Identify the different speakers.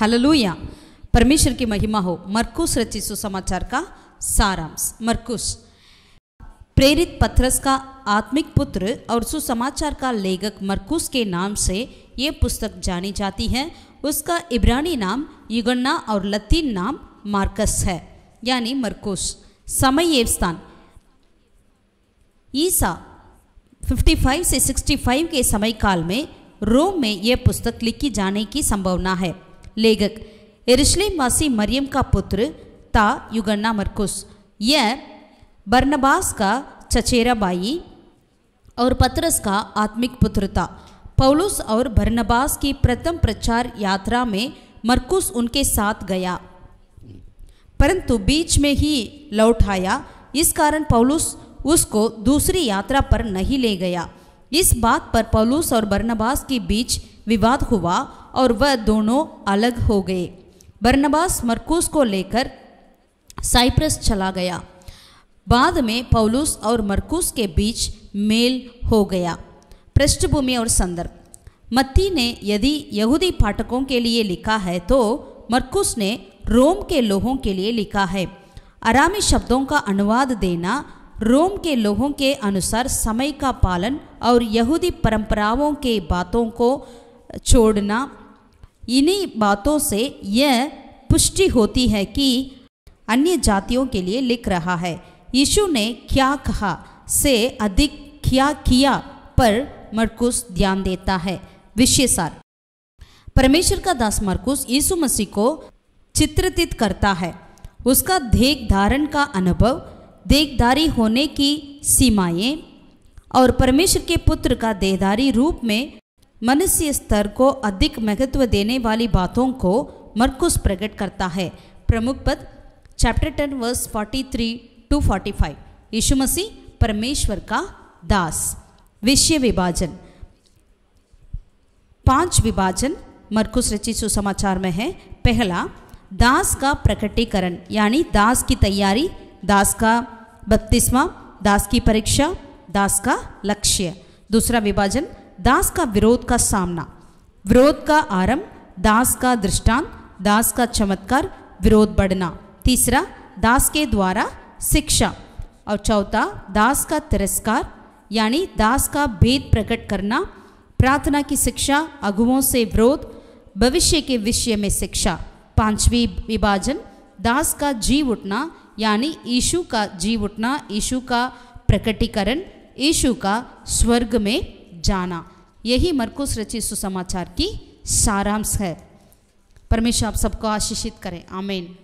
Speaker 1: हललू परमेश्वर की महिमा हो मरकुस रचित सुसमाचार का सारांश मरकुस प्रेरित पथरस का आत्मिक पुत्र और सुसमाचार का लेखक मरकुस के नाम से ये पुस्तक जानी जाती है उसका इब्रानी नाम युगन्ना और लतीन नाम मार्कस है यानी मरकुस समय स्थान ईसा 55 से 65 के समय काल में रोम में यह पुस्तक लिखी जाने की संभावना है लेखक एरिश्लेम वासी मरियम का पुत्र था युगन्ना मरकुस यह बर्नबास का चचेरा भाई और पत्रस का आत्मिक पुत्र था पौलुस और बर्नबास की प्रथम प्रचार यात्रा में मरकुस उनके साथ गया परंतु बीच में ही लौट आया इस कारण पौलुस उसको दूसरी यात्रा पर नहीं ले गया इस बात पर पौलुस और बरनबास के बीच विवाद हुआ और वह दोनों अलग हो गए बरनबास मरकूस को लेकर साइप्रस चला गया बाद में पौलुस और मरकूस के बीच मेल हो गया पृष्ठभूमि और संदर्भ मत्ती ने यदि यहूदी पाठकों के लिए लिखा है तो मरकुस ने रोम के लोगों के लिए लिखा है आरामी शब्दों का अनुवाद देना रोम के लोगों के अनुसार समय का पालन और यहूदी परंपराओं के बातों को छोड़ना इन्हीं बातों से यह पुष्टि होती है कि अन्य जातियों के लिए लिख रहा है यीशु ने क्या कहा से अधिक क्या किया पर मरकुस ध्यान देता है विशेषार परमेश्वर का दास मरकुस यीशु मसीह को चित्रित करता है उसका देख धारण का अनुभव देखदारी होने की सीमाएं और परमेश्वर के पुत्र का देहदारी रूप में मनुष्य स्तर को अधिक महत्व देने वाली बातों को मरकुस प्रकट करता है प्रमुख पद chapter ten verse forty three to forty five Yeshu Masih परमेश्वर का दास विषय विभाजन पांच विभाजन मरकुस रचित सुसमाचार में है पहला दास का प्रकटीकरण यानी दास की तैयारी दास का बत्तीसवां दास की परीक्षा दास का लक्ष्य दूसरा विभाजन दास का विरोध का सामना विरोध का आरंभ दास का दृष्टांत दास का चमत्कार विरोध बढ़ना तीसरा दास के द्वारा शिक्षा और चौथा दास का तिरस्कार यानी दास का भेद प्रकट करना प्रार्थना की शिक्षा अगुओं से विरोध भविष्य के विषय में शिक्षा पांचवी विभाजन दास का जीव उठना यानी यीशु का जी उठना यीशु का प्रकटीकरण यीशु का स्वर्ग में जाना यही मरकुस रचित सुसमाचार की सारांश है परमेश्वर आप सबको आशीषित करें आमेन